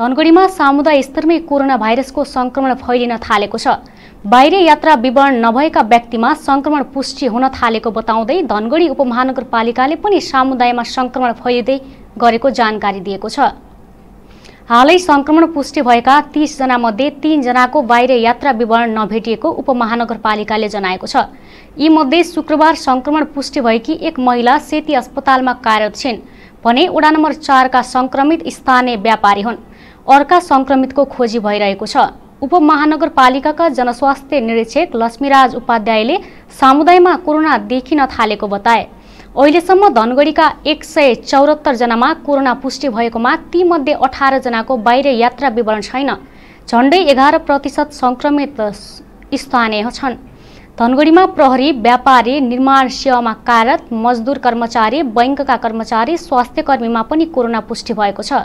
धनगढीमा सामुदाय स्तरमै corona भाइरसको सङ्क्रमण फैलिन थालेको छ बाहिर यात्रा विवरण नभएका व्यक्तिमा सङ्क्रमण पुष्टि हुन थालेको बताउँदै धनगढी उपमहानगरपालिकाले पनि सामुदायमा सङ्क्रमण फैलिँदै गरेको जानकारी दिएको छ हालै सङ्क्रमण पुष्टि भएका तिसजनामध्ये तिनजनाको बाहिर यात्रा विवरण नभेटिएको उपमहानगरपालिकाले जनाएको छ यी मध्ये शुक्रबार सङ्क्रमण पुष्टि भएकी एक महिला सेती अस्पतालमा कार्यरत छिन् भने वडा नम्बर चारका सङ्क्रमित स्थानीय व्यापारी हुन् अर्का सङ्क्रमितको खोजी भइरहेको छ उपमहानगरपालिकाका जनस्वास्थ्य निरीक्षक लक्ष्मीराज उपाध्यायले सामुदायमा कोरोना देखिन थालेको बताए अहिलेसम्म धनगढीका एक सय चौरात्तरजनामा कोरोना पुष्टि भएकोमा तीमध्ये अठारजनाको बाहिर यात्रा विवरण छैन झन्डै एघार प्रतिशत सङ्क्रमित स्थानीय छन् धनगढीमा प्रहरी व्यापारी निर्माण सेवामा कार्यरत मजदुर कर्मचारी बैङ्कका कर्मचारी स्वास्थ्यकर्मीमा पनि कोरोना पुष्टि भएको छ